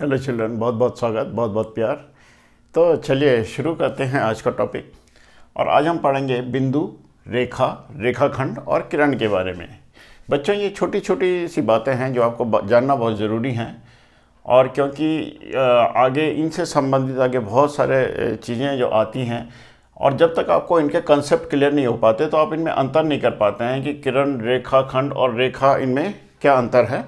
hello children बहुत बहुत स्वागत बहुत बहुत प्यार तो चलिए शुरू करते हैं आज का टॉपिक और आज हम पढ़ेंगे बिंदु रेखा रेखाखंड और किरण के बारे में बच्चों ये छोटी छोटी सी बातें हैं जो आपको जानना बहुत ज़रूरी हैं और क्योंकि आगे इनसे संबंधित आगे बहुत सारे चीज़ें जो आती हैं और जब तक आपको इनके कंसेप्ट क्लियर नहीं हो पाते तो आप इनमें अंतर नहीं कर पाते हैं कि किरण रेखा खंड और रेखा इनमें क्या अंतर है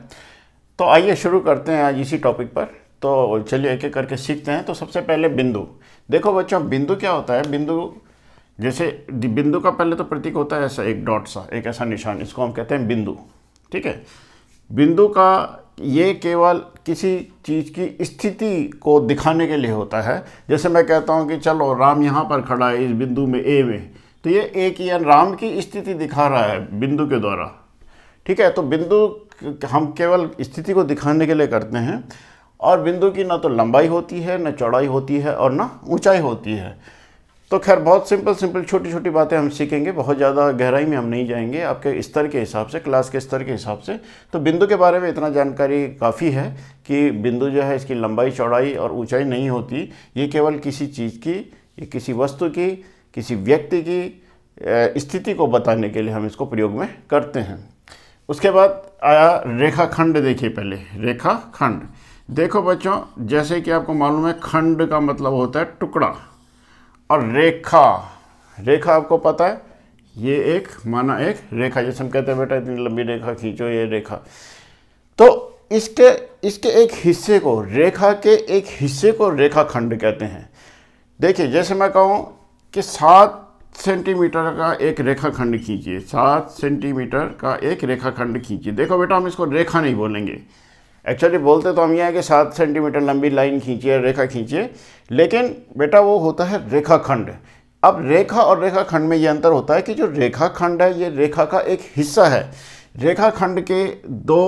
तो आइए शुरू करते हैं आज इसी टॉपिक पर तो चलिए एक एक करके सीखते हैं तो सबसे पहले बिंदु देखो बच्चों बिंदु क्या होता है बिंदु जैसे बिंदु का पहले तो प्रतीक होता है ऐसा एक डॉट सा एक ऐसा निशान इसको हम कहते हैं बिंदु ठीक है बिंदु का ये केवल किसी चीज़ की स्थिति को दिखाने के लिए होता है जैसे मैं कहता हूँ कि चलो राम यहाँ पर खड़ा है इस बिंदु में ए में तो ये ए की राम की स्थिति दिखा रहा है बिंदु के द्वारा ठीक है तो बिंदु हम केवल स्थिति को दिखाने के लिए करते हैं और बिंदु की ना तो लंबाई होती है ना चौड़ाई होती है और ना ऊंचाई होती है तो खैर बहुत सिंपल सिंपल छोटी छोटी बातें हम सीखेंगे बहुत ज़्यादा गहराई में हम नहीं जाएंगे आपके स्तर के हिसाब से क्लास के स्तर के हिसाब से तो बिंदु के बारे में इतना जानकारी काफ़ी है कि बिंदु जो है इसकी लंबाई चौड़ाई और ऊंचाई नहीं होती ये केवल किसी चीज़ की किसी वस्तु की किसी व्यक्ति की स्थिति को बताने के लिए हम इसको प्रयोग में करते हैं उसके बाद आया रेखा खंड देखिए पहले रेखा खंड देखो बच्चों जैसे कि आपको मालूम है खंड का मतलब होता है टुकड़ा और रेखा रेखा आपको पता है ये एक माना एक रेखा जैसे हम कहते हैं बेटा इतनी लंबी रेखा खींचो ये रेखा तो इसके इसके एक हिस्से को रेखा के एक हिस्से को रेखा खंड कहते हैं देखिए जैसे मैं कहूँ कि सात सेंटीमीटर का एक रेखाखंड खींचिए सात सेंटीमीटर का एक रेखाखंड खींचिए देखो बेटा हम इसको रेखा नहीं बोलेंगे एक्चुअली बोलते तो हम ये हैं कि सात सेंटीमीटर लंबी लाइन खींचिए रेखा खींचिए लेकिन बेटा वो होता है रेखाखंड अब रेखा और रेखाखंड में ये अंतर होता है कि जो रेखाखंड है ये रेखा का एक हिस्सा है रेखाखंड के दो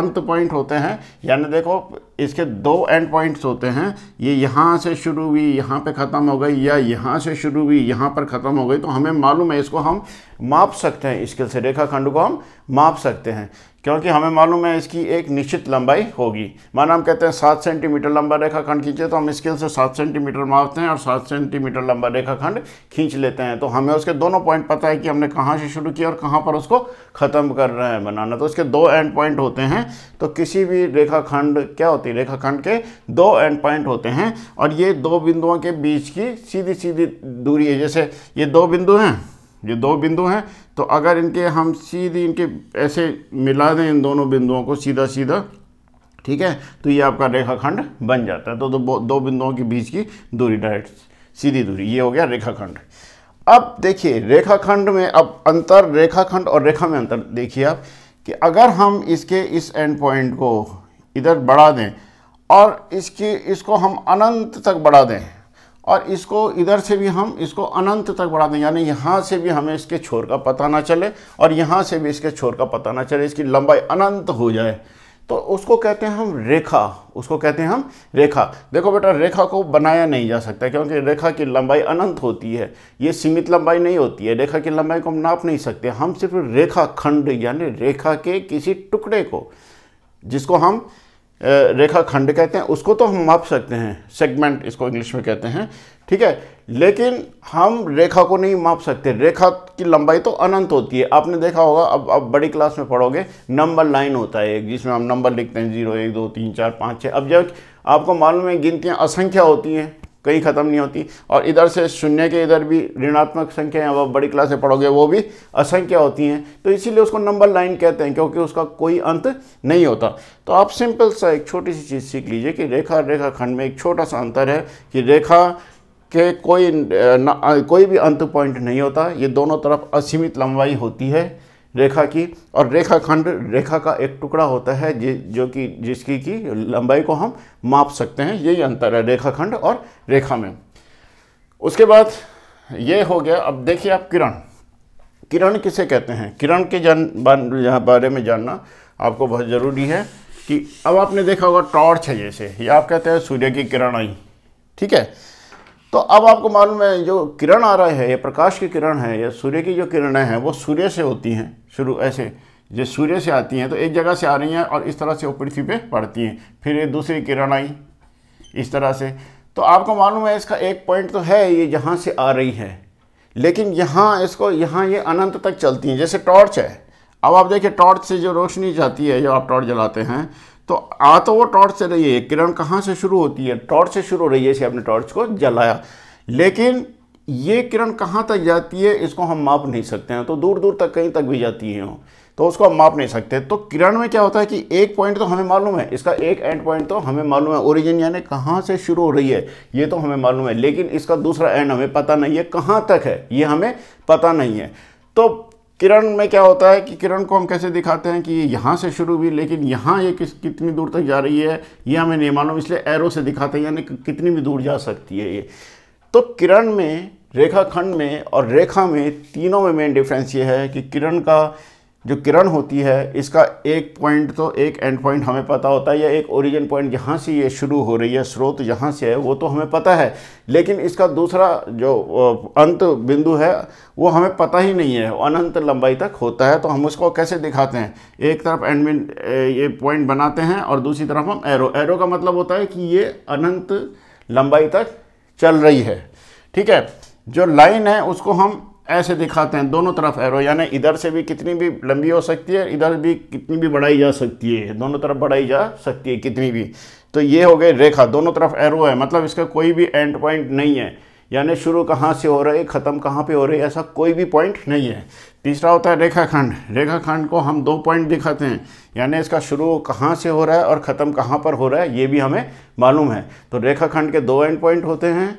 अंत पॉइंट होते हैं यानी देखो इसके दो एंड पॉइंट्स होते हैं ये यहाँ से शुरू हुई यहाँ पे ख़त्म हो गई या यहाँ से शुरू हुई यहाँ पर ख़त्म हो गई तो हमें मालूम है इसको हम माप सकते हैं स्केल से रेखाखंड को हम माप सकते हैं क्योंकि हमें मालूम है इसकी एक निश्चित लंबाई होगी माना हम कहते हैं सात सेंटीमीटर लंबा रेखाखंड खींचे तो हम स्केल से सात सेंटीमीटर मापते हैं और सात सेंटीमीटर लंबा रेखाखंड खींच लेते हैं तो हमें उसके दोनों पॉइंट पता है कि हमने कहाँ से शुरू किया और कहाँ पर उसको ख़त्म कर रहे हैं बनाना तो उसके दो एंड पॉइंट होते हैं तो किसी भी रेखाखंड क्या होती होती है रेखाखंड के दो एंड पॉइंट होते हैं और ये दो बिंदुओं के बीच की सीधी सीधी दूरी है जैसे ये दो बिंदु हैं ये दो बिंदु हैं तो अगर इनके हम सीधी इनके ऐसे मिला दें इन दोनों बिंदुओं को सीधा सीधा ठीक है तो ये आपका रेखाखंड बन जाता है तो दो, दो बिंदुओं के बीच की दूरी डायरेक्ट सीधी दूरी ये हो गया रेखाखंड अब देखिए रेखाखंड में अब अंतर रेखाखंड और रेखा में अंतर देखिए आप कि अगर हम इसके इस एंड पॉइंट को इधर बढ़ा दें और इसकी इसको हम अनंत तक बढ़ा दें और इसको इधर से भी हम इसको अनंत तक बढ़ा दें यानी यहाँ से भी हमें इसके छोर का पता ना चले और यहाँ से भी इसके छोर का पता ना चले इसकी लंबाई अनंत हो जाए तो उसको कहते हैं हम रेखा उसको कहते हैं हम रेखा देखो बेटा रेखा को बनाया नहीं जा सकता क्योंकि रेखा की लंबाई अनंत होती है ये सीमित लंबाई नहीं होती है रेखा की लंबाई को हम नाप नहीं सकते हम सिर्फ रेखा खंड यानी रेखा के किसी टुकड़े को जिसको हम रेखा खंड कहते हैं उसको तो हम माप सकते हैं सेगमेंट इसको इंग्लिश में कहते हैं ठीक है लेकिन हम रेखा को नहीं माप सकते रेखा की लंबाई तो अनंत होती है आपने देखा होगा अब अब बड़ी क्लास में पढ़ोगे नंबर लाइन होता है एक जिसमें हम नंबर लिखते हैं जीरो एक दो तीन चार पाँच छः अब जब आपको मालूम है गिनतियाँ असंख्या होती हैं कहीं ख़त्म नहीं होती और इधर से शून्य के इधर भी ऋणात्मक संख्याएं अब बड़ी क्लास से पढ़ोगे वो भी असंख्य होती हैं तो इसीलिए उसको नंबर लाइन कहते हैं क्योंकि उसका कोई अंत नहीं होता तो आप सिंपल सा एक छोटी सी चीज़ सीख लीजिए कि रेखा रेखा खंड में एक छोटा सा अंतर है कि रेखा के कोई न, कोई भी अंत पॉइंट नहीं होता ये दोनों तरफ असीमित लंबाई होती है रेखा की और रेखाखंड रेखा का एक टुकड़ा होता है जि, जो कि जिसकी की लंबाई को हम माप सकते हैं यही अंतर है रेखाखंड और रेखा में उसके बाद ये हो गया अब देखिए आप किरण किरण किसे कहते हैं किरण के जान बारे में जानना आपको बहुत ज़रूरी है कि अब आपने देखा होगा टॉर्च है जैसे या आप कहते हैं सूर्य की किरण आई ठीक है तो अब आपको मालूम है जो किरण आ रहा है या प्रकाश की किरण है या सूर्य की जो किरणें हैं वो सूर्य से होती हैं शुरू ऐसे जो सूर्य से आती हैं तो एक जगह से आ रही हैं और इस तरह से वो पृथ्वी पे पड़ती हैं फिर ये दूसरी किरण आई इस तरह से तो आपको मालूम है इसका एक पॉइंट तो है ये जहाँ से आ रही है लेकिन यहाँ इसको यहाँ ये अनंत तक चलती हैं जैसे टॉर्च है अब आप देखिए टॉर्च से जो रोशनी जाती है जो आप टॉर्च जलाते हैं तो आ तो वो टॉर्च से रही है किरण कहाँ से शुरू होती है टॉर्च से शुरू हो रही है इसे हमने टॉर्च को जलाया लेकिन ये किरण कहाँ तक जाती है इसको हम माप नहीं सकते हैं तो दूर दूर तक कहीं तक भी जाती है तो उसको हम माप नहीं सकते तो किरण में क्या होता है कि एक पॉइंट तो हमें मालूम है इसका एक एंड पॉइंट तो हमें मालूम है ओरिजिन यानी कहाँ से शुरू हो रही है ये तो हमें मालूम है लेकिन इसका दूसरा एंड हमें पता नहीं है कहाँ तक है ये हमें पता नहीं है तो किरण में क्या होता है कि किरण को हम कैसे दिखाते हैं कि ये यहाँ से शुरू हुई लेकिन यहाँ ये किस कितनी दूर तक जा रही है ये हमें नहीं मालूम इसलिए एरो से दिखाते हैं यानी कितनी भी दूर जा सकती है ये तो किरण में रेखाखंड में और रेखा में तीनों में मेन डिफरेंस ये है कि किरण का जो किरण होती है इसका एक पॉइंट तो एक एंड पॉइंट हमें पता होता है या एक ओरिजिन पॉइंट यहाँ से ये शुरू हो रही है स्रोत यहाँ से है वो तो हमें पता है लेकिन इसका दूसरा जो अंत बिंदु है वो हमें पता ही नहीं है अनंत लंबाई तक होता है तो हम उसको कैसे दिखाते हैं एक तरफ एंड में ये पॉइंट बनाते हैं और दूसरी तरफ हम एरो एरो का मतलब होता है कि ये अनंत लंबाई तक चल रही है ठीक है जो लाइन है उसको हम ऐसे दिखाते हैं दोनों तरफ एरो यानी इधर से भी कितनी भी लंबी हो सकती है इधर भी कितनी भी बढ़ाई जा सकती है दोनों तरफ बढ़ाई जा सकती है कितनी भी तो ये हो गई रेखा दोनों तरफ एरो है मतलब इसका कोई भी एंड पॉइंट नहीं है यानी शुरू कहाँ से हो रहा है ख़त्म कहाँ पे हो रही है ऐसा कोई भी पॉइंट नहीं है तीसरा होता है रेखाखंड रेखाखंड को हम दो पॉइंट दिखाते हैं यानी इसका शुरू कहाँ से हो रहा है और ख़त्म कहाँ पर हो रहा है ये भी हमें मालूम है तो रेखाखंड के दो एंड पॉइंट होते हैं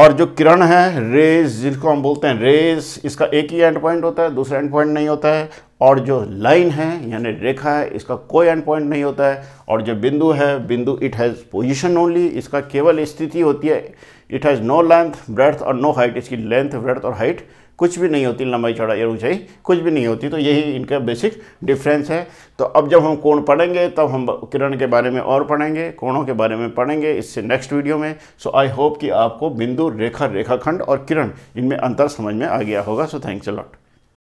और जो किरण है रेज जिसको हम बोलते हैं रेज इसका एक ही एंड पॉइंट होता है दूसरा एंड पॉइंट नहीं होता है और जो लाइन है यानी रेखा है इसका कोई एंड पॉइंट नहीं होता है और जो बिंदु है बिंदु इट हैज़ पोजीशन ओनली इसका केवल स्थिति होती है it has no length breadth और नो हाइट इसकी लेंथ ब्रेथ और हाइट कुछ भी नहीं होती लंबाई चौड़ाई और ऊंचाई कुछ भी नहीं होती तो यही इनका बेसिक डिफरेंस है तो अब जब हम कोण पढ़ेंगे तब हम किरण के बारे में और पढ़ेंगे कोणों के बारे में पढ़ेंगे इससे नेक्स्ट वीडियो में सो आई होप कि आपको बिंदु रेखा रेखाखंड और किरण इनमें अंतर समझ में आ गया होगा सो थैंक्स अ लॉट